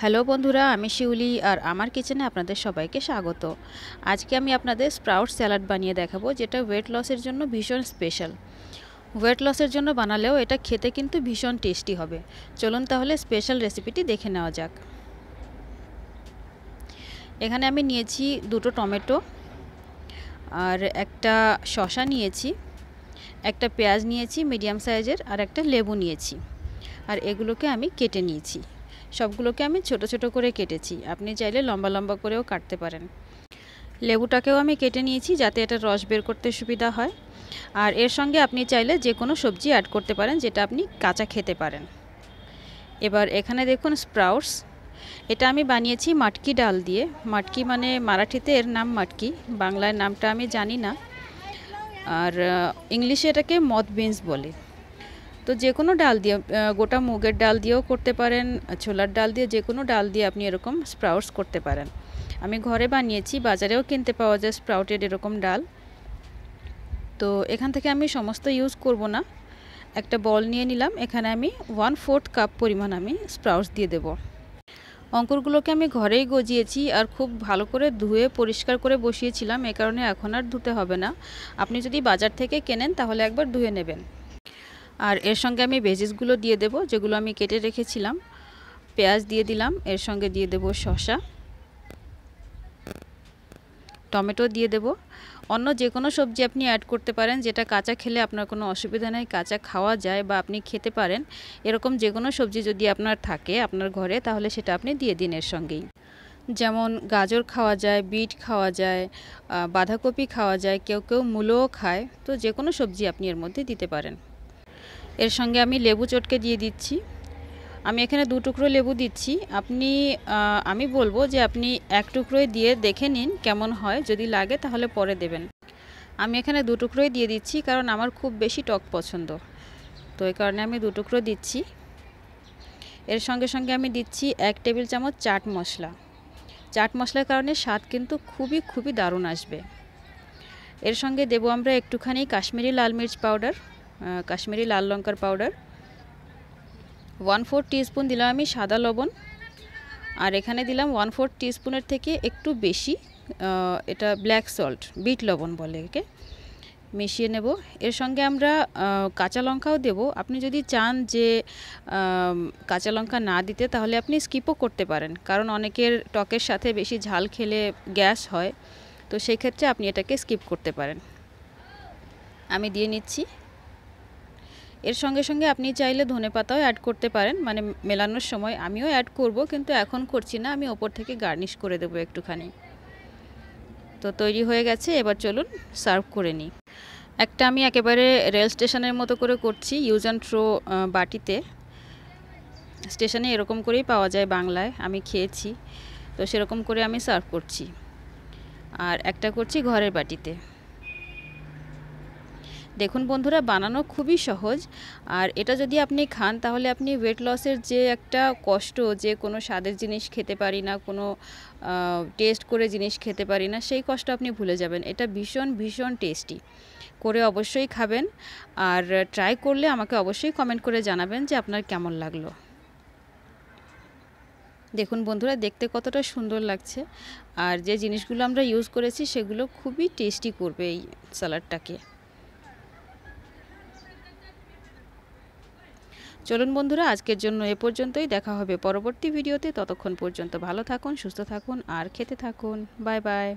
hello বন্ধুরা আমি শিউলি আর আমার কিচেনে আপনাদের সবাইকে স্বাগত আজকে আমি আপনাদের স্প্রাউট স্যালাড বানিয়ে দেখাবো যেটা ওয়েট লসের জন্য ভীষণ স্পেশাল ওয়েট লসের জন্য বানালেও এটা খেতে কিন্তু ভীষণ টেস্টি হবে চলুন তাহলে স্পেশাল রেসিপিটি দেখে নেওয়া যাক এখানে আমি নিয়েছি দুটো টমেটো আর একটা শশা নিয়েছি একটা পেঁয়াজ নিয়েছি মিডিয়াম সাইজের আর একটা লেবু নিয়েছি আর এগুলোকে আমি কেটে নিয়েছি সবগুলোকে আমি ছোট ছোট করে কেটেছি আপনি চাইলে লম্বা লম্বা করেও কাটতে পারেন লেবুটাকেও আমি কেটে নিয়েছি যাতে এটা রস বের করতে সুবিধা হয় আর এর সঙ্গে আপনি চাইলে যে কোনো সবজি অ্যাড করতে পারেন যেটা আপনি কাঁচা খেতে পারেন এবার এখানে দেখুন স্প্রাউটস এটা আমি বানিয়েছি মাটকি ডাল দিয়ে মাটকি মানে মারাঠিতে এর নাম মাটকি বাংলার নামটা আমি জানি না আর ইংলিশে এটাকে মথ বিনস বলে তো যে কোনো ডাল দিয়ে গোটা মুগের ডাল দিয়েও করতে পারেন ছোলার ডাল দিয়ে যে কোনো ডাল দিয়ে আপনি এরকম স্প্রাউটস করতে পারেন আমি ঘরে বানিয়েছি বাজারেও কিনতে পাওয়া যায় স্প্রাউটেড এরকম ডাল তো এখান থেকে আমি সমস্ত ইউজ করব না একটা বল নিয়ে নিলাম এখানে আমি ওয়ান ফোর্থ কাপ পরিমাণ আমি স্প্রাউটস দিয়ে দেব অঙ্কুরগুলোকে আমি ঘরেই গজিয়েছি আর খুব ভালো করে ধুয়ে পরিষ্কার করে বসিয়েছিলাম এ কারণে এখন আর ধুতে হবে না আপনি যদি বাজার থেকে কেনেন তাহলে একবার ধুয়ে নেবেন আর এর সঙ্গে আমি ভেজিসগুলো দিয়ে দেব যেগুলো আমি কেটে রেখেছিলাম পেঁয়াজ দিয়ে দিলাম এর সঙ্গে দিয়ে দেব শশা টমেটো দিয়ে দেব অন্য যে কোনো সবজি আপনি অ্যাড করতে পারেন যেটা কাঁচা খেলে আপনার কোনো অসুবিধা নেই কাঁচা খাওয়া যায় বা আপনি খেতে পারেন এরকম যে কোনো সবজি যদি আপনার থাকে আপনার ঘরে তাহলে সেটা আপনি দিয়ে দিন এর সঙ্গেই যেমন গাজর খাওয়া যায় বিট খাওয়া যায় বাঁধাকপি খাওয়া যায় কেউ কেউ মূলও খায় তো যে কোনো সবজি আপনি এর মধ্যে দিতে পারেন এর সঙ্গে আমি লেবু চটকে দিয়ে দিচ্ছি আমি এখানে দু টুকরো লেবু দিচ্ছি আপনি আমি বলবো যে আপনি এক টুকরোই দিয়ে দেখে নিন কেমন হয় যদি লাগে তাহলে পরে দেবেন আমি এখানে দু টুকরোই দিয়ে দিচ্ছি কারণ আমার খুব বেশি টক পছন্দ তো এই কারণে আমি দু টুকরো দিচ্ছি এর সঙ্গে সঙ্গে আমি দিচ্ছি এক টেবিল চামচ চাট মশলা চাট মশলার কারণে স্বাদ কিন্তু খুবই খুবই দারুণ আসবে এর সঙ্গে দেবো আমরা একটুখানি কাশ্মীরি লাল মির্চ পাউডার কাশ্মীরি লাল লঙ্কার পাউডার ওয়ান ফোর টিস্পুন দিলাম আমি সাদা লবণ আর এখানে দিলাম ওয়ান ফোর টিস্পুনের থেকে একটু বেশি এটা ব্ল্যাক সল্ট বিট লবণ বলে একে মিশিয়ে নেব এর সঙ্গে আমরা কাঁচা লঙ্কাও দেব আপনি যদি চান যে কাঁচা লঙ্কা না দিতে তাহলে আপনি স্কিপও করতে পারেন কারণ অনেকের টকের সাথে বেশি ঝাল খেলে গ্যাস হয় তো সেক্ষেত্রে আপনি এটাকে স্কিপ করতে পারেন আমি দিয়ে নিচ্ছি এর সঙ্গে সঙ্গে আপনি চাইলে ধনে পাতাও অ্যাড করতে পারেন মানে মেলানোর সময় আমিও অ্যাড করব কিন্তু এখন করছি না আমি ওপর থেকে গার্নিশ করে দেবো একটুখানি তো তৈরি হয়ে গেছে এবার চলুন সার্ভ করে নিই একটা আমি একেবারে রেল স্টেশনের মতো করে করছি ইউজ অ্যান্ড থ্রো বাটিতে স্টেশনে এরকম করেই পাওয়া যায় বাংলায় আমি খেয়েছি তো সেরকম করে আমি সার্ভ করছি আর একটা করছি ঘরের বাটিতে দেখুন বন্ধুরা বানানো খুবই সহজ আর এটা যদি আপনি খান তাহলে আপনি ওয়েট লসের যে একটা কষ্ট যে কোনো স্বাদের জিনিস খেতে পারি না কোনো টেস্ট করে জিনিস খেতে পারি না সেই কষ্ট আপনি ভুলে যাবেন এটা ভীষণ ভীষণ টেস্টি করে অবশ্যই খাবেন আর ট্রাই করলে আমাকে অবশ্যই কমেন্ট করে জানাবেন যে আপনার কেমন লাগলো দেখুন বন্ধুরা দেখতে কতটা সুন্দর লাগছে আর যে জিনিসগুলো আমরা ইউজ করেছি সেগুলো খুবই টেস্টি করবে এই স্যালাডটাকে চলুন বন্ধুরা আজকের জন্য এ পর্যন্তই দেখা হবে পরবর্তী ভিডিওতে ততক্ষণ পর্যন্ত ভালো থাকুন সুস্থ থাকুন আর খেতে থাকুন বাই বাই